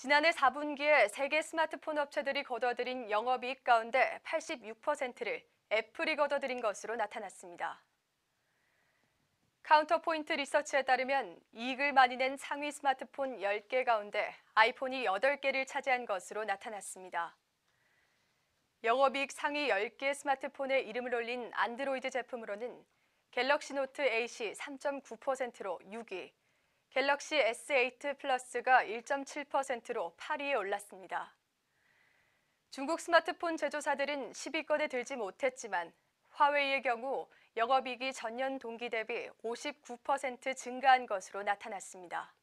지난해 4분기에 세계 스마트폰 업체들이 거둬들인 영업이익 가운데 86%를 애플이 거둬들인 것으로 나타났습니다. 카운터포인트 리서치에 따르면 이익을 많이 낸 상위 스마트폰 10개 가운데 아이폰이 8개를 차지한 것으로 나타났습니다. 영업이익 상위 10개 스마트폰에 이름을 올린 안드로이드 제품으로는 갤럭시 노트 A시 3.9%로 6위, 갤럭시 S8 플러스가 1.7%로 8위에 올랐습니다. 중국 스마트폰 제조사들은 10위권에 들지 못했지만 화웨이의 경우 영업이익이 전년 동기 대비 59% 증가한 것으로 나타났습니다.